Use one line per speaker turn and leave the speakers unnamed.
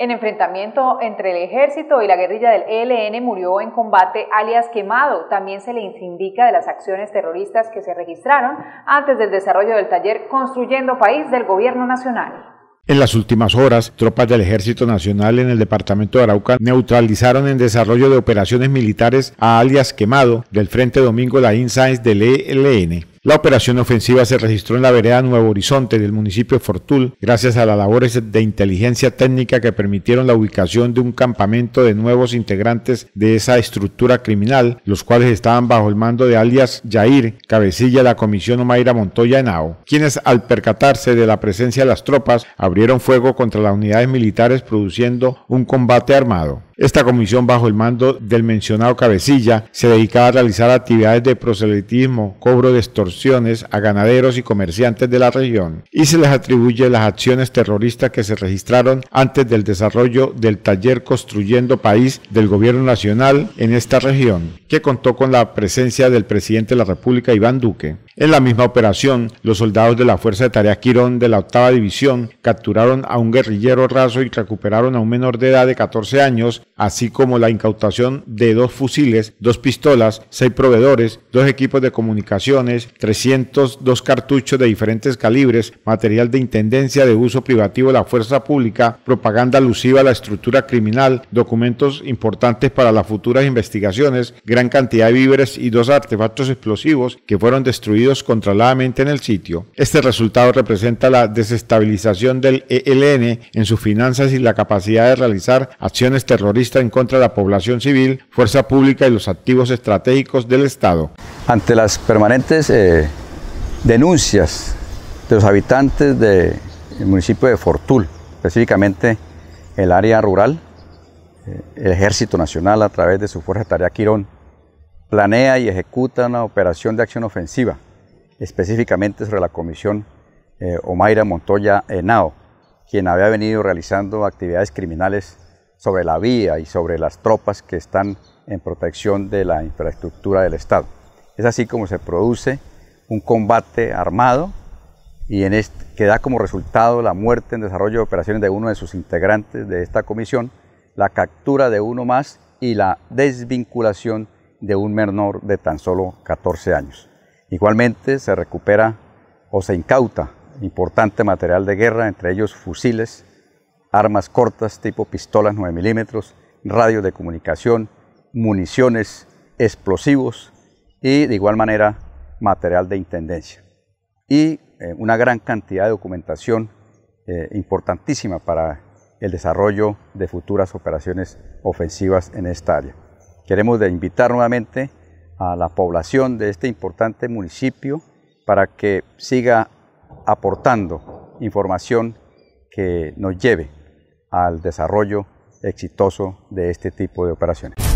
En enfrentamiento entre el ejército y la guerrilla del ELN murió en combate alias Quemado. También se le indica de las acciones terroristas que se registraron antes del desarrollo del taller Construyendo País del Gobierno Nacional.
En las últimas horas, tropas del Ejército Nacional en el departamento de Arauca neutralizaron en desarrollo de operaciones militares a alias Quemado del Frente Domingo La Insights del ELN. La operación ofensiva se registró en la vereda Nuevo Horizonte del municipio de Fortul, gracias a las labores de inteligencia técnica que permitieron la ubicación de un campamento de nuevos integrantes de esa estructura criminal, los cuales estaban bajo el mando de alias Yair, cabecilla de la comisión Omaira Montoya AO, quienes al percatarse de la presencia de las tropas abrieron fuego contra las unidades militares produciendo un combate armado. Esta comisión, bajo el mando del mencionado cabecilla, se dedicaba a realizar actividades de proselitismo, cobro de extorsiones a ganaderos y comerciantes de la región y se les atribuye las acciones terroristas que se registraron antes del desarrollo del taller Construyendo País del Gobierno Nacional en esta región, que contó con la presencia del presidente de la República, Iván Duque. En la misma operación, los soldados de la Fuerza de Tarea Quirón de la octava división capturaron a un guerrillero raso y recuperaron a un menor de edad de 14 años así como la incautación de dos fusiles, dos pistolas, seis proveedores, dos equipos de comunicaciones, 302 cartuchos de diferentes calibres, material de intendencia de uso privativo de la fuerza pública, propaganda alusiva a la estructura criminal, documentos importantes para las futuras investigaciones, gran cantidad de víveres y dos artefactos explosivos que fueron destruidos controladamente en el sitio. Este resultado representa la desestabilización del ELN en sus finanzas y la capacidad de realizar acciones terroristas en contra de la población civil, fuerza pública y los activos
estratégicos del Estado. Ante las permanentes eh, denuncias de los habitantes del eh, municipio de Fortul, específicamente el área rural, eh, el Ejército Nacional a través de su Fuerza Tarea Quirón planea y ejecuta una operación de acción ofensiva, específicamente sobre la Comisión Omaira Montoya Enao, quien había venido realizando actividades criminales sobre la vía y sobre las tropas que están en protección de la infraestructura del Estado. Es así como se produce un combate armado y que da como resultado la muerte en desarrollo de operaciones de uno de sus integrantes de esta comisión, la captura de uno más y la desvinculación de un menor de tan solo 14 años. Igualmente se recupera o se incauta importante material de guerra, entre ellos fusiles, armas cortas tipo pistolas 9 milímetros, radios de comunicación, municiones, explosivos y de igual manera material de intendencia. Y eh, una gran cantidad de documentación eh, importantísima para el desarrollo de futuras operaciones ofensivas en esta área. Queremos invitar nuevamente a la población de este importante municipio para que siga aportando información que nos lleve al desarrollo exitoso de este tipo de operaciones.